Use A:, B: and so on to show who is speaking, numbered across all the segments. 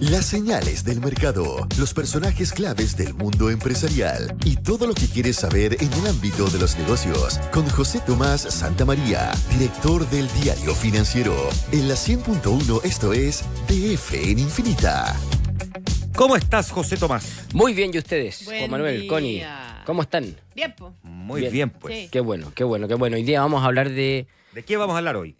A: Las señales del mercado, los personajes claves del mundo empresarial y todo lo que quieres saber en el ámbito de los negocios con José Tomás Santamaría, director del diario financiero. En la 100.1
B: esto es DF en Infinita. ¿Cómo estás, José Tomás? Muy bien, ¿y ustedes? Juan Manuel, Connie, ¿cómo están?
A: Bien, Muy bien, pues.
B: Qué bueno, qué bueno, qué bueno. Hoy día vamos a hablar de... ¿De qué vamos a hablar hoy?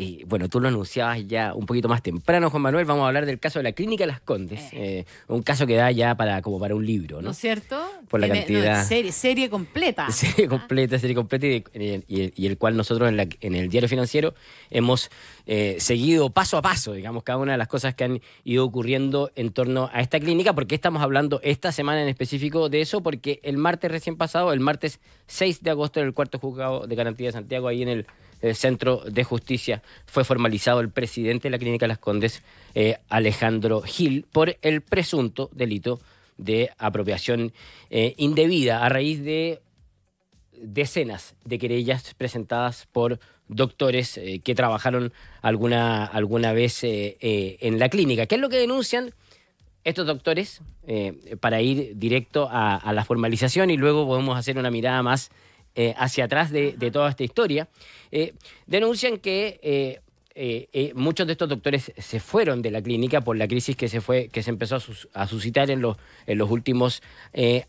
B: Y bueno, tú lo anunciabas ya un poquito más temprano, Juan Manuel. Vamos a hablar del caso de la Clínica Las Condes. Eh. Eh, un caso que da ya para, como para un libro, ¿no? ¿No es
A: cierto? Por la cantidad. serie, completa.
B: Serie completa, serie completa. Y, el cual nosotros en, el Diario Financiero hemos eh, seguido paso a paso, digamos, cada una de las cosas que han ido ocurriendo en torno a esta clínica. porque estamos hablando esta semana en específico de eso? Porque el martes recién pasado, el martes 6 de agosto, en el cuarto juzgado de garantía de Santiago, ahí en el el eh, Centro de Justicia fue formalizado el presidente de la Clínica Las Condes, eh, Alejandro Gil, por el presunto delito de apropiación eh, indebida a raíz de decenas de querellas presentadas por doctores que trabajaron alguna, alguna vez en la clínica. ¿Qué es lo que denuncian estos doctores para ir directo a, la formalización y luego podemos hacer una mirada más eh, hacia atrás de, toda esta historia, eh, denuncian que eh, muchos de estos doctores se fueron de la clínica por la crisis que se, fue, que se empezó a, suscitar en los, últimos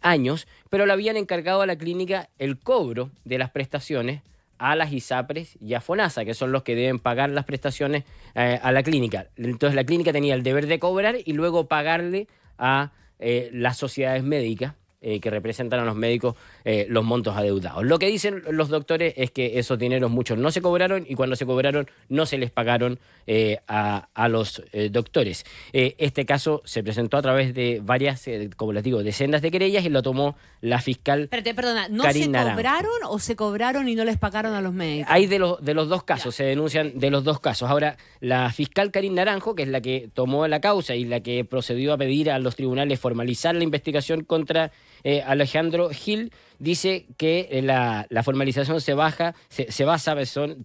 B: años, pero le habían encargado a la clínica el cobro de las prestaciones a las ISAPRES y a FONASA, que son los que deben pagar las prestaciones a la clínica. Entonces la clínica tenía el deber de cobrar y luego pagarle a las sociedades médicas que representan a los médicos eh, los montos adeudados. Lo que dicen los doctores es que esos dineros muchos no se cobraron y cuando se cobraron no se les pagaron eh, a, los eh, doctores. este caso se presentó a través de varias, como les digo, decenas de querellas y lo tomó la fiscal.
A: Pero, perdona, ¿no se cobraron o se cobraron y no les pagaron a los médicos?
B: Hay de los, de los dos casos, se denuncian de los dos casos. Ahora, la fiscal Karin Naranjo, que es la que tomó la causa y la que procedió a pedir a los tribunales formalizar la investigación contra eh, Alejandro Gil dice que eh, la, formalización se, baja, se, basa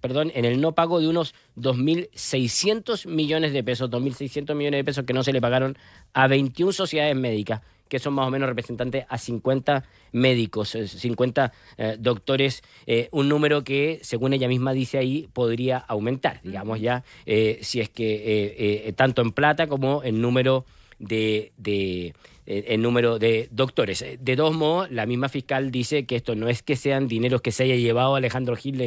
B: perdón, en el no pago de unos 2.600 millones de pesos, 2.600 millones de pesos que no se le pagaron a 21 sociedades médicas que son más o menos representantes a 50 médicos, 50 eh, doctores, un número que, según ella misma dice ahí, podría aumentar, digamos ya, si es que tanto en plata como en número de, el número de doctores. De todos modos, la misma fiscal dice que esto no es que sean dineros que se haya llevado Alejandro Gil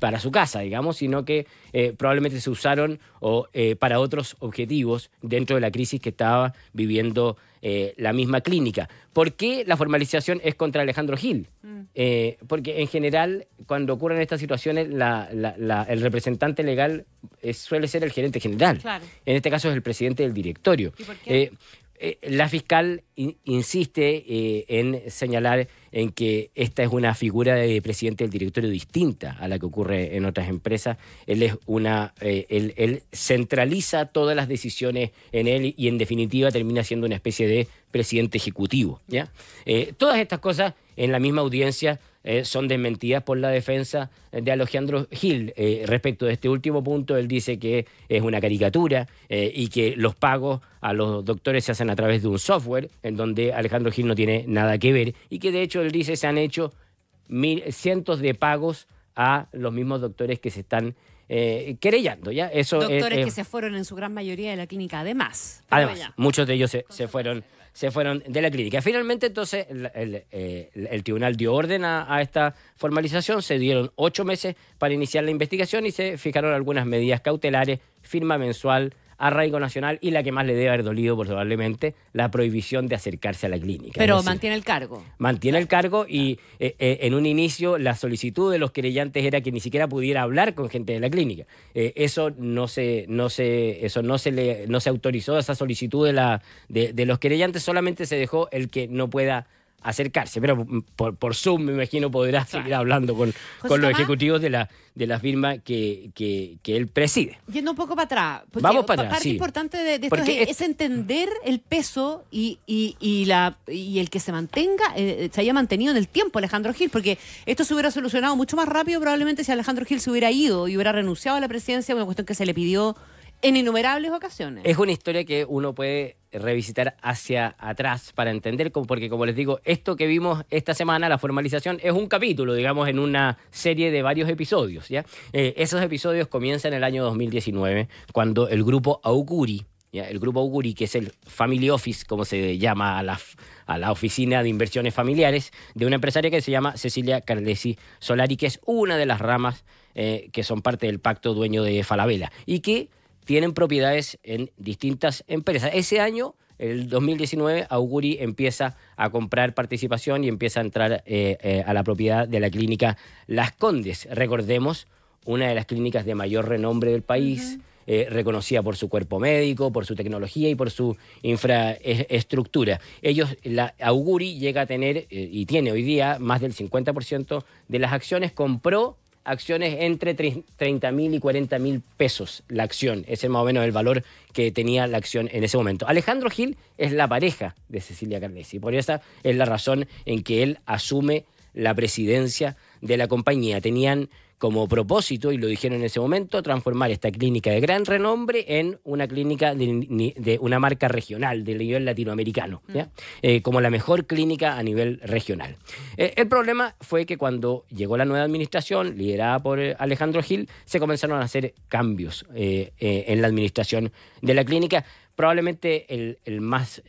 B: para su casa, digamos, sino que eh, probablemente se usaron o, eh, para otros objetivos dentro de la crisis que estaba viviendo eh, la misma clínica. ¿Por qué la formalización es contra Alejandro Gil? Mm. porque en general, cuando ocurren estas situaciones, el representante legal suele ser el gerente general. En este caso es el presidente del directorio. ¿Y por qué? Eh, la fiscal insiste eh, en señalar en que esta es una figura de presidente del directorio distinta a la que ocurre en otras empresas. Él es una, eh, él centraliza todas las decisiones en él y en definitiva termina siendo una especie de presidente ejecutivo. ¿ya? todas estas cosas en la misma audiencia eh, son desmentidas por la defensa de Alejandro Gil. Eh, respecto de este último punto, él dice que es una caricatura eh, y que los pagos a los doctores se hacen a través de un software en donde Alejandro Gil no tiene nada que ver y que de hecho él dice se han hecho mil, cientos de pagos a los mismos doctores que se están eh, querellando. ¿ya? Eso Doctores que se
A: fueron en su gran mayoría de la clínica, además. Además,
B: muchos de ellos se, fueron, se fueron de la clínica. Finalmente, entonces, eh, el, tribunal dio orden a, a, esta formalización, se dieron ocho meses para iniciar la investigación y se fijaron algunas medidas cautelares, firma mensual, Arraigo Nacional y la que más le debe haber dolido probablemente la prohibición de acercarse a la clínica. Pero
A: mantiene el cargo.
B: Mantiene el cargo y eh, eh, en un inicio la solicitud de los querellantes era que ni siquiera pudiera hablar con gente de la clínica. Eh, eso no se, no se, eso no se le, no se autorizó esa solicitud de la de, de los querellantes, solamente se dejó el que no pueda acercarse, pero mm, por, por Zoom me imagino podrá seguir hablando con, los ejecutivos de la, de la firma que, él preside.
A: Yendo un poco para atrás,
B: Vamos para atrás, parte importante
A: de, de esto es, entender el peso y, y, la, y el que se mantenga, eh, eh, se haya mantenido en el tiempo Alejandro Gil, porque esto se hubiera solucionado mucho más rápido probablemente si Alejandro Gil se hubiera ido y hubiera renunciado a la presidencia, una cuestión que se le pidió en innumerables ocasiones.
B: Es una historia que uno puede revisitar hacia atrás para entender, porque como les digo, esto que vimos esta semana, la formalización, es un capítulo, digamos, en una serie de varios episodios. ¿ya? Eh, esos episodios comienzan en el año 2019, cuando el grupo Auguri, el grupo Auguri, que es el Family Office, como se llama a la, a la oficina de inversiones familiares, de una empresaria que se llama Cecilia Carlesi Solari, que es una de las ramas eh, que son parte del pacto dueño de Falabella, y que tienen propiedades en distintas empresas. Ese año, el 2019, Auguri empieza a comprar participación y empieza a entrar eh, eh, a la propiedad de la clínica Las Condes. Recordemos, una de las clínicas de mayor renombre del país. Eh, reconocida por su cuerpo médico, por su tecnología y por su infraestructura. Ellos, la Auguri llega a tener y tiene hoy día más del 50% de las acciones, compró acciones entre 30 mil y 40 mil pesos la acción. Ese es más o menos el valor que tenía la acción en ese momento. Alejandro Gil es la pareja de Cecilia y Por esa es la razón en que él asume la presidencia de la compañía. Tenían como propósito, y lo dijeron en ese momento, transformar esta clínica de gran renombre en una clínica de, una marca regional, del nivel latinoamericano, mm. eh, como la mejor clínica a nivel regional. Eh, el problema fue que cuando llegó la nueva administración, liderada por eh, Alejandro Gil, se comenzaron a hacer cambios en la administración de la clínica. Probablemente el, más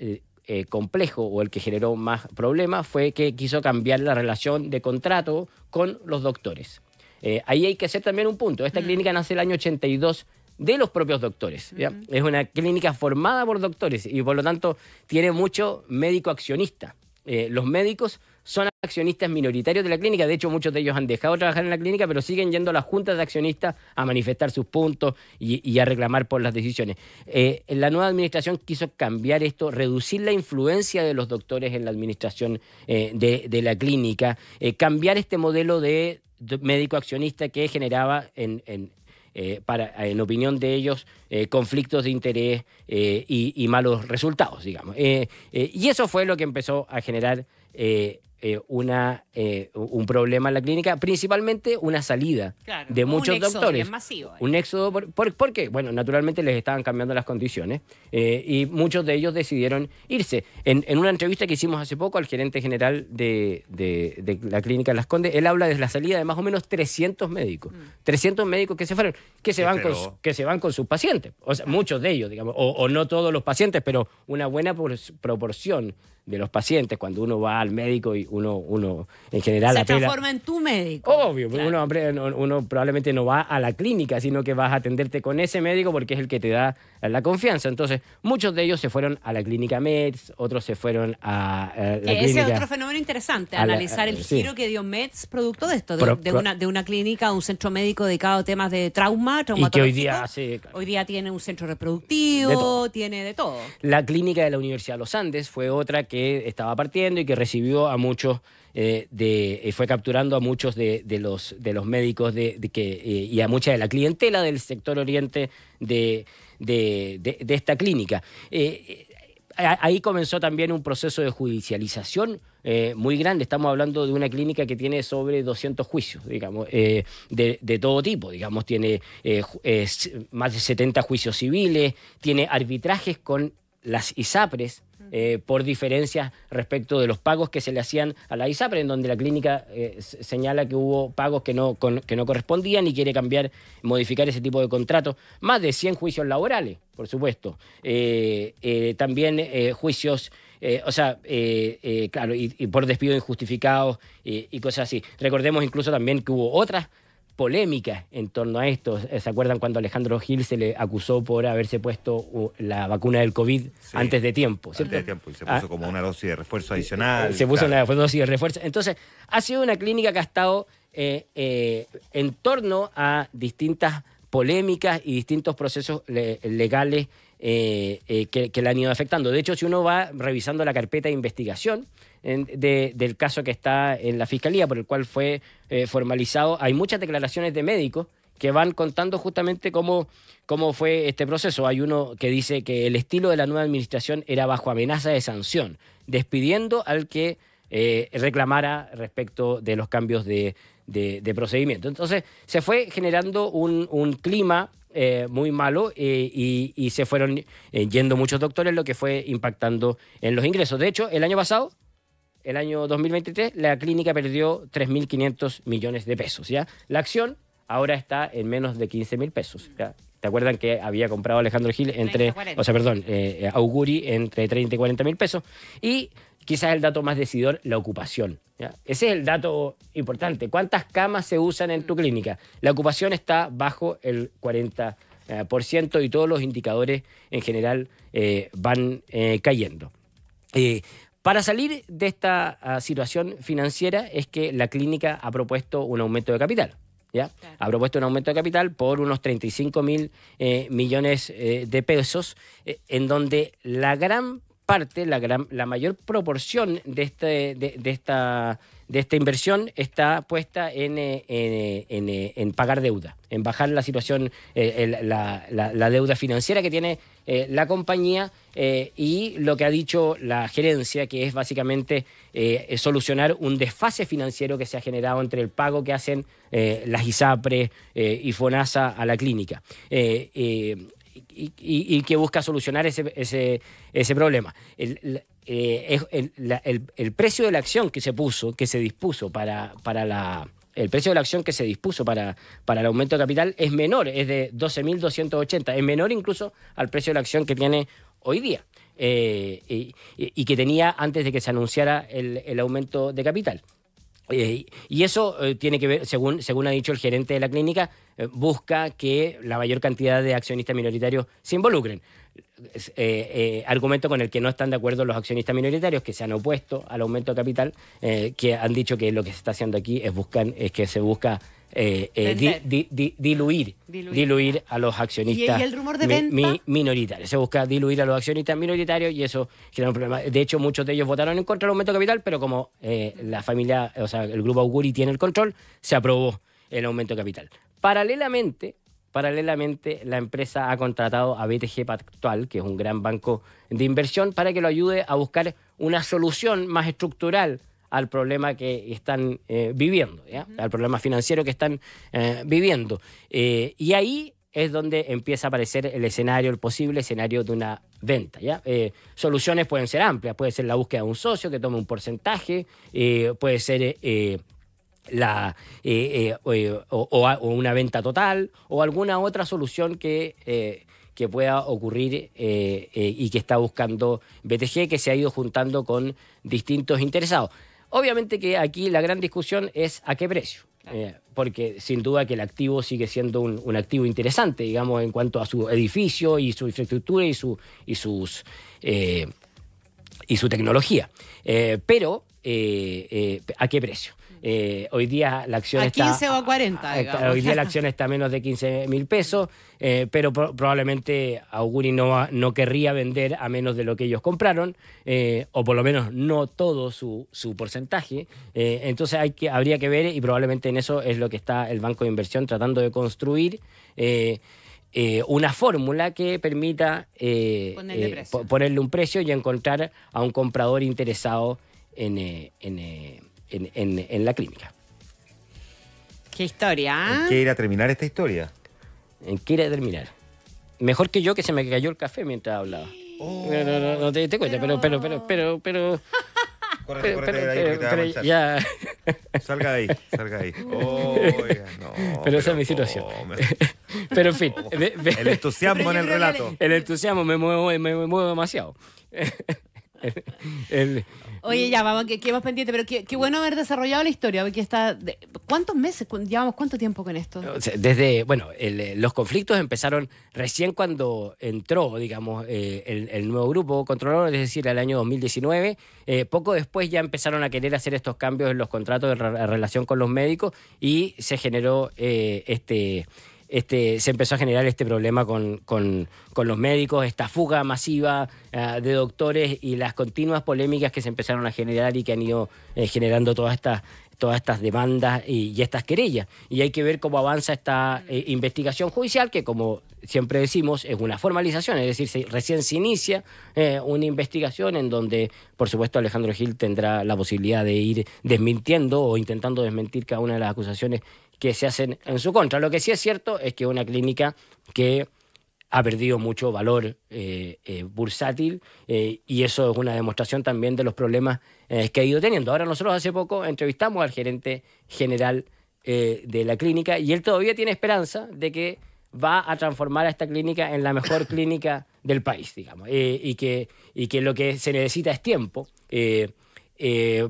B: complejo o el que generó más problemas fue que quiso cambiar la relación de contrato con los doctores. Eh, ahí hay que hacer también un punto. Esta mm. clínica nace el año 82 de los propios doctores. Es una clínica formada por doctores y por lo tanto tiene mucho médico accionista. Eh, los médicos son accionistas minoritarios de la clínica, de hecho muchos de ellos han dejado de trabajar en la clínica, pero siguen yendo a las juntas de accionistas a manifestar sus puntos y, a reclamar por las decisiones. Eh, la nueva administración quiso cambiar esto, reducir la influencia de los doctores en la administración de, la clínica, cambiar este modelo de médico accionista que generaba en, en eh, para, en opinión de ellos, eh, conflictos de interés eh, y, y, malos resultados, digamos. y eso fue lo que empezó a generar eh, una, eh, un problema en la clínica, principalmente una salida de muchos doctores. Eh. un éxodo, porque, bueno, naturalmente les estaban cambiando las condiciones y muchos de ellos decidieron irse. En, una entrevista que hicimos hace poco al gerente general de, la clínica Las Condes, él habla de la salida de más o menos 300 médicos. 300 mm. médicos que se fueron, que se, van con, que se van con sus pacientes. O sea, muchos de ellos, digamos, o no todos los pacientes, pero una buena proporción de los pacientes, cuando uno va al médico y uno, uno en general... Se transforma en tu médico. Obvio, uno, uno, probablemente no va a la clínica, sino que vas a atenderte con ese médico porque es el que te da eh, la confianza. Entonces, muchos de ellos se fueron a la clínica MEDS, otros se fueron a, eh, eh, Ese es otro
A: fenómeno interesante, analizar el giro que dio Mets producto de esto, de, una, de una clínica, un centro médico dedicado a temas de trauma, traumatología. que hoy día, hoy día tiene un centro reproductivo, tiene de todo.
B: La clínica de la Universidad de los Andes fue otra que estaba partiendo y que recibió a muchos de, fue capturando a muchos de, los, de los médicos de, que, y a mucha de la clientela del sector oriente de, de, esta clínica. Eh, eh, ahí comenzó también un proceso de judicialización eh, muy grande. Estamos hablando de una clínica que tiene sobre 200 juicios, digamos, de, todo tipo. Digamos, tiene más de 70 juicios civiles, tiene arbitrajes con las ISAPRES, eh, por diferencias respecto de los pagos que se le hacían a la ISAPRE, en donde la clínica eh, señala que hubo pagos que no, que no correspondían y quiere cambiar, modificar ese tipo de contrato Más de 100 juicios laborales, por supuesto. Eh, también juicios... o sea, claro, y, por despido injustificado y, y cosas así. Recordemos incluso también que hubo otras polémicas en torno a esto. ¿Se acuerdan cuando Alejandro Gil se le acusó por haberse puesto la vacuna del COVID antes de tiempo? Antes de tiempo, y se puso ah. como una dosis de refuerzo adicional. Se puso una dosis de refuerzo. Entonces, ha sido una clínica que ha estado eh, eh, en torno a distintas polémicas y distintos procesos legales eh, que, que la han ido afectando. De hecho, si uno va revisando la carpeta de investigación, de, del caso que está en la fiscalía, por el cual fue eh, formalizado. Hay muchas declaraciones de médicos que van contando justamente cómo, cómo fue este proceso. Hay uno que dice que el estilo de la nueva administración era bajo amenaza de sanción, despidiendo al que eh, reclamara respecto de los cambios de, procedimiento. Entonces, se fue generando un, un clima eh, muy malo y, se fueron yendo muchos doctores, lo que fue impactando en los ingresos. De hecho, el año pasado el año 2023, la clínica perdió 3.500 millones de pesos. ¿ya? La acción ahora está en menos de 15.000 pesos. ¿Te acuerdan que había comprado Alejandro Gil entre, o sea, perdón, eh, eh, Auguri entre 30 y 40 mil pesos? Y quizás el dato más decidor, la ocupación. Ese es el dato importante. ¿Cuántas camas se usan en tu mm. clínica? La ocupación está bajo el 40% eh, y todos los indicadores en general van cayendo. Para salir de esta ah, situación financiera es que la clínica ha propuesto un aumento de capital. ¿ya? Ha propuesto un aumento de capital por unos 35 mil eh, millones eh, de pesos, eh, en donde la gran parte, la, la mayor proporción este, de, esta, inversión está puesta eh, eh, eh, en, pagar deuda, en bajar la situación, la, deuda financiera que tiene la compañía y lo que ha dicho la gerencia, que es básicamente solucionar un desfase financiero que se ha generado entre el pago que hacen las ISAPRE y FONASA a la clínica y, que busca solucionar ese, ese, ese problema. Eh, el, precio de la acción que se puso, que se dispuso para, para la. El precio de la acción que se dispuso para, para el aumento de capital es menor, es de 12.280, es menor incluso al precio de la acción que tiene hoy día eh, y, y, que tenía antes de que se anunciara el aumento de capital y eso eh, tiene que ver, según, según ha dicho el gerente de la clínica, eh, busca que la mayor cantidad de accionistas minoritarios se involucren. Eh, argumento con el que no están de acuerdo los accionistas minoritarios que se han opuesto al aumento de capital, que han dicho que lo que se está haciendo aquí es, buscan, es que se busca eh, eh, diluir, diluir, a los accionistas minoritarios. Se busca diluir a los accionistas minoritarios y eso genera un problema. De hecho, muchos de ellos votaron en contra del aumento de capital, pero como eh, la familia, o sea, el grupo Auguri tiene el control, se aprobó el aumento de capital. Paralelamente, Paralelamente, la empresa ha contratado a BTG Pactual, que es un gran banco de inversión, para que lo ayude a buscar una solución más estructural al problema que están eh, viviendo, al problema financiero que están eh, viviendo. Eh, y ahí es donde empieza a aparecer el escenario, el posible escenario de una venta. soluciones pueden ser amplias, puede ser la búsqueda de un socio que tome un porcentaje, puede ser la, o, una venta total o alguna otra solución que que pueda ocurrir y que está buscando BTG, que se ha ido juntando con distintos interesados. Obviamente que aquí la gran discusión es a qué precio. Eh, porque sin duda que el activo sigue siendo un, activo interesante, digamos, en cuanto a su edificio y su infraestructura y su, y sus, eh, y su tecnología. Eh, pero, ¿a qué precio? Eh, hoy día la acción está,
A: a 40. Hoy día la
B: acción está menos de 15 mil pesos, eh, pero probablemente Auguri no, no querría vender a menos de lo que ellos compraron, eh, o por lo menos no todo su, porcentaje. entonces hay que, habría que ver, y probablemente en eso es lo que está el Banco de Inversión tratando de construir. una fórmula que permita ponerle un precio y encontrar a un comprador interesado en, en, en, en la clínica.
A: Qué historia. ¿ah? ¿En
B: qué ir a terminar esta historia? ¿En qué ir a terminar? Mejor que yo que se me cayó el café mientras hablaba. Oh. no, no, no, te diste pero, pero, pero, pero, pero. pero, ya. Salga de ahí, salga de ahí. pero esa es mi situación. pero en fin. el entusiasmo en el relato. El entusiasmo me mueve me muevo demasiado.
A: Oye, ya vamos, que, pendiente, pero qué, bueno haber desarrollado la historia, porque está... ¿Cuántos meses? ¿Llevamos cuánto tiempo con esto?
B: Desde, bueno, los conflictos empezaron recién cuando entró, digamos, eh, el, nuevo grupo controlador, es decir, el año 2019. Eh, poco después ya empezaron a querer hacer estos cambios en los contratos de relación con los médicos y se generó eh, este este, se empezó a generar este problema con, con, los médicos, esta fuga masiva eh, de doctores y las continuas polémicas que se empezaron a generar y que han ido eh, generando todas estas todas estas demandas y, estas querellas. Y hay que ver cómo avanza esta eh, investigación judicial, que como siempre decimos, es una formalización, es decir, recién se inicia una investigación en donde, por supuesto, Alejandro Gil tendrá la posibilidad de ir desmintiendo o intentando desmentir cada una de las acusaciones que se hacen en su contra. Lo que sí es cierto es que es una clínica que ha perdido mucho valor eh, eh, bursátil eh, y eso es una demostración también de los problemas que ha ido teniendo. Ahora nosotros hace poco entrevistamos al gerente general de la clínica y él todavía tiene esperanza de que va a transformar a esta clínica en la mejor clínica del país, digamos, y, que, y que lo que se necesita es tiempo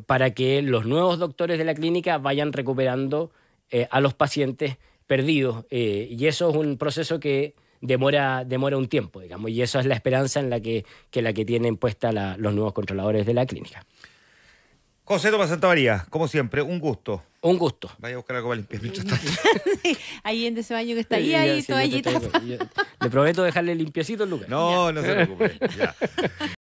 B: para que los nuevos doctores de la clínica vayan recuperando eh, a los pacientes perdidos. Eh, y eso es un proceso que demora, demora un tiempo, digamos, y eso es la esperanza en la que, la que tienen puesta los nuevos controladores de la clínica. José Tomás Santa María, como siempre, un gusto. Un gusto. Vaya a buscar algo para limpiar
A: ahí en ese baño que está ahí, ahí, le
B: prometo dejarle limpiecito el lugar. No, no se preocupe. Ya.